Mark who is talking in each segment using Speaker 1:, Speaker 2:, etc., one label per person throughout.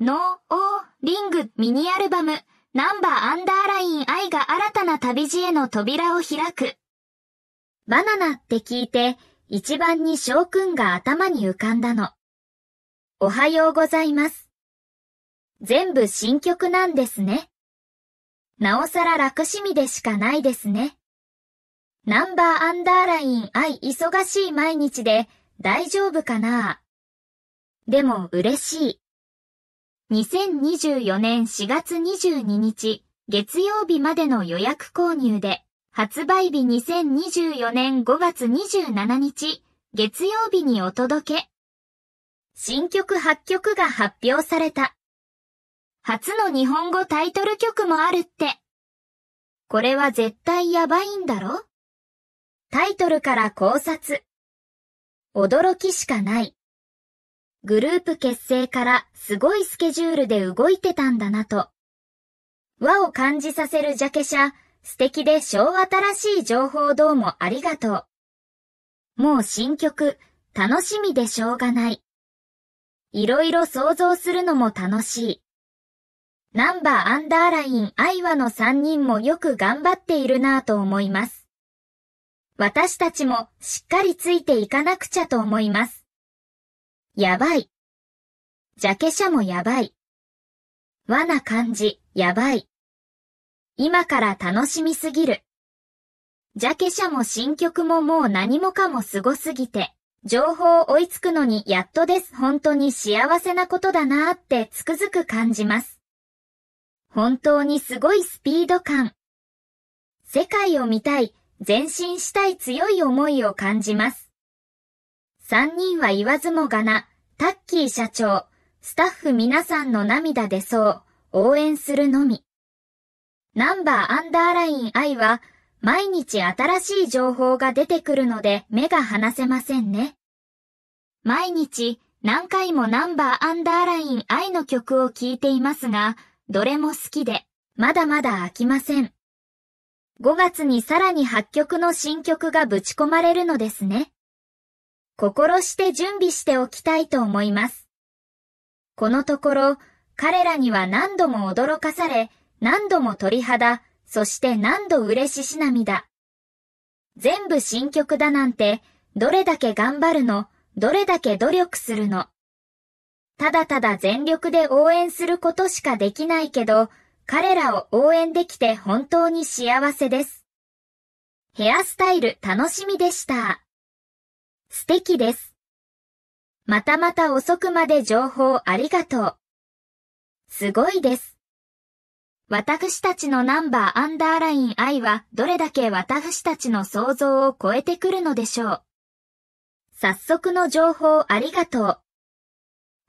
Speaker 1: ノー・オー・リングミニアルバム、ナンバーアンダーライン愛が新たな旅路への扉を開く。バナナって聞いて、一番に翔くんが頭に浮かんだの。おはようございます。全部新曲なんですね。なおさら楽しみでしかないですね。ナンバーアンダーライン愛忙しい毎日で大丈夫かなでも嬉しい。2024年4月22日、月曜日までの予約購入で、発売日2024年5月27日、月曜日にお届け。新曲8曲が発表された。初の日本語タイトル曲もあるって。これは絶対やばいんだろタイトルから考察。驚きしかない。グループ結成からすごいスケジュールで動いてたんだなと。和を感じさせるジャケ写、素敵で昭和新しい情報どうもありがとう。もう新曲、楽しみでしょうがない。いろいろ想像するのも楽しい。ナンバーアンダーライン愛和の3人もよく頑張っているなぁと思います。私たちもしっかりついていかなくちゃと思います。やばい。ジャケ写もやばい。和な感じ、やばい。今から楽しみすぎる。ジャケ写も新曲ももう何もかも凄すすぎて、情報追いつくのにやっとです。本当に幸せなことだなーってつくづく感じます。本当にすごいスピード感。世界を見たい、前進したい強い思いを感じます。三人は言わずもがな、タッキー社長、スタッフ皆さんの涙出そう、応援するのみ。ナンバーアンダーライン I は、毎日新しい情報が出てくるので目が離せませんね。毎日何回もナンバーアンダーライン I の曲を聴いていますが、どれも好きで、まだまだ飽きません。5月にさらに8曲の新曲がぶち込まれるのですね。心して準備しておきたいと思います。このところ、彼らには何度も驚かされ、何度も鳥肌、そして何度嬉しし涙。全部新曲だなんて、どれだけ頑張るの、どれだけ努力するの。ただただ全力で応援することしかできないけど、彼らを応援できて本当に幸せです。ヘアスタイル楽しみでした。素敵です。またまた遅くまで情報ありがとう。すごいです。私たちのナンバーアンダーライン I はどれだけ私たちの想像を超えてくるのでしょう。早速の情報ありがとう。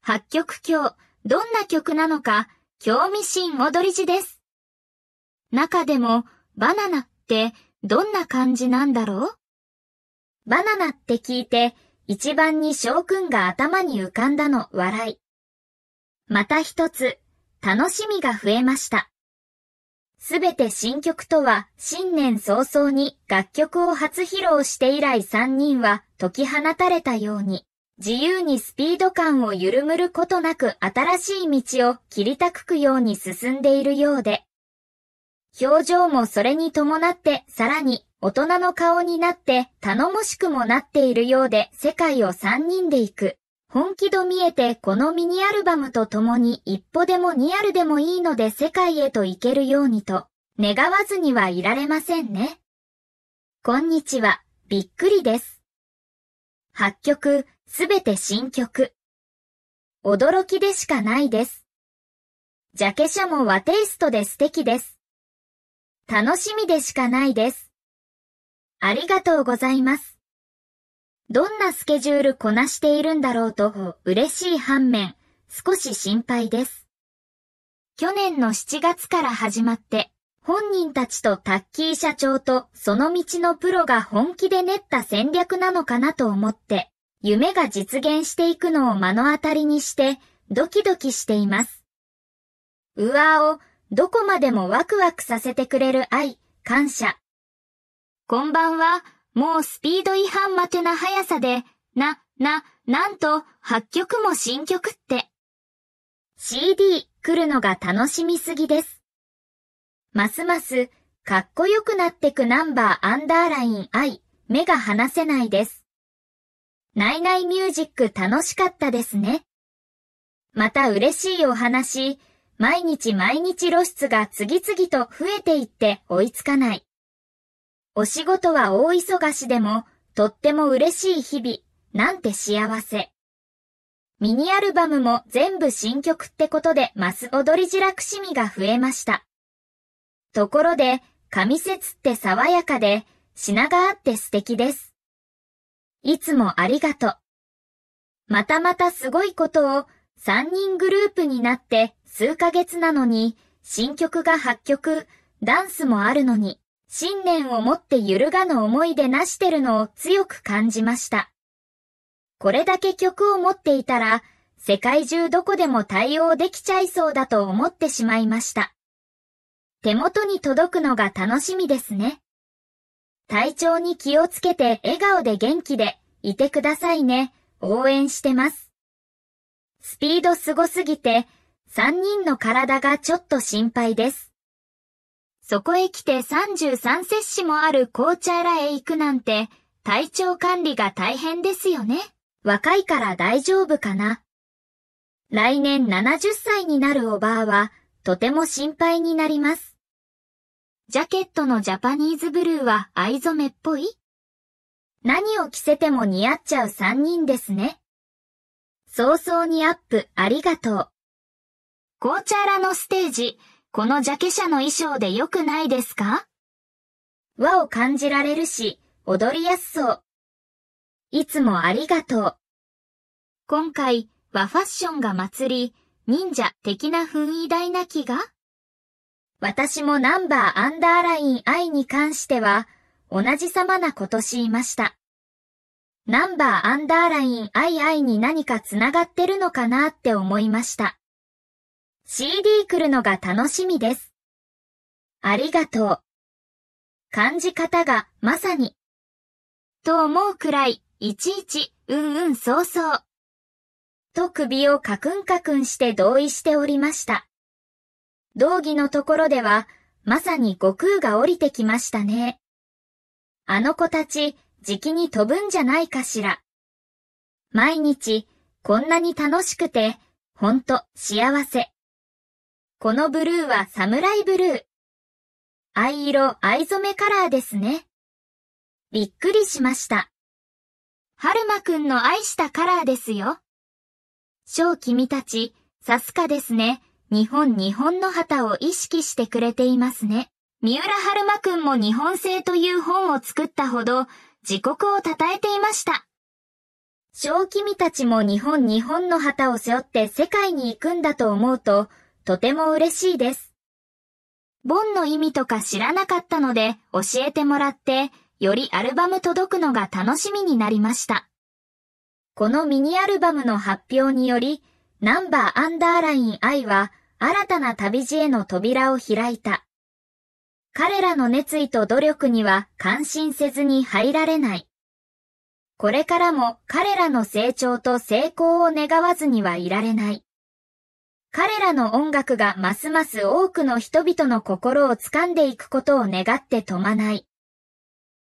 Speaker 1: 8曲今日、どんな曲なのか、興味深踊り字です。中でも、バナナってどんな感じなんだろうバナナって聞いて、一番に翔くんが頭に浮かんだの笑い。また一つ、楽しみが増えました。すべて新曲とは、新年早々に楽曲を初披露して以来3人は解き放たれたように、自由にスピード感を緩むることなく新しい道を切りたくくように進んでいるようで、表情もそれに伴ってさらに大人の顔になって頼もしくもなっているようで世界を3人で行く。本気度見えてこのミニアルバムと共に一歩でもニアルでもいいので世界へと行けるようにと願わずにはいられませんね。こんにちは、びっくりです。8曲、すべて新曲。驚きでしかないです。ジャケ写も和テイストで素敵です。楽しみでしかないです。ありがとうございます。どんなスケジュールこなしているんだろうと嬉しい反面、少し心配です。去年の7月から始まって、本人たちとタッキー社長とその道のプロが本気で練った戦略なのかなと思って、夢が実現していくのを目の当たりにして、ドキドキしています。うわを、どこまでもワクワクさせてくれる愛、感謝、こんばんは、もうスピード違反待てな速さで、な、な、なんと、8曲も新曲って。CD 来るのが楽しみすぎです。ますます、かっこよくなってくナンバーアンダーライン I、目が離せないです。ナイナイミュージック楽しかったですね。また嬉しいお話、毎日毎日露出が次々と増えていって追いつかない。お仕事は大忙しでも、とっても嬉しい日々、なんて幸せ。ミニアルバムも全部新曲ってことで、マス踊りじらくしみが増えました。ところで、神説って爽やかで、品があって素敵です。いつもありがとう。またまたすごいことを、3人グループになって数ヶ月なのに、新曲が8曲、ダンスもあるのに。信念を持って揺るがぬ思いでなしてるのを強く感じました。これだけ曲を持っていたら、世界中どこでも対応できちゃいそうだと思ってしまいました。手元に届くのが楽しみですね。体調に気をつけて笑顔で元気でいてくださいね。応援してます。スピードすごすぎて、3人の体がちょっと心配です。そこへ来て33摂氏もある紅茶らへ行くなんて、体調管理が大変ですよね。若いから大丈夫かな。来年70歳になるおばあは、とても心配になります。ジャケットのジャパニーズブルーは藍染めっぽい何を着せても似合っちゃう3人ですね。早々にアップありがとう。紅茶らのステージ、このジャケ写の衣装で良くないですか和を感じられるし、踊りやすそう。いつもありがとう。今回、和ファッションが祭り、忍者的な雰囲大な気が私もナンバーアンダーライン I に関しては、同じ様なことしいました。ナンバーアンダーライン II に何か繋がってるのかなって思いました。CD 来るのが楽しみです。ありがとう。感じ方がまさに。と思うくらい、いちいち、うんうんそうそう。と首をカクンカクンして同意しておりました。道義のところでは、まさに悟空が降りてきましたね。あの子たち、じきに飛ぶんじゃないかしら。毎日、こんなに楽しくて、ほんと幸せ。このブルーはサムライブルー。藍色、藍染めカラーですね。びっくりしました。春馬くんの愛したカラーですよ。小君たち、さすがですね。日本日本の旗を意識してくれていますね。三浦春馬くんも日本製という本を作ったほど、自国を称えていました。小君たちも日本日本の旗を背負って世界に行くんだと思うと、とても嬉しいです。ボンの意味とか知らなかったので教えてもらって、よりアルバム届くのが楽しみになりました。このミニアルバムの発表により、ナンバーアンダーライン愛は新たな旅路への扉を開いた。彼らの熱意と努力には感心せずに入られない。これからも彼らの成長と成功を願わずにはいられない。彼らの音楽がますます多くの人々の心を掴んでいくことを願って止まない。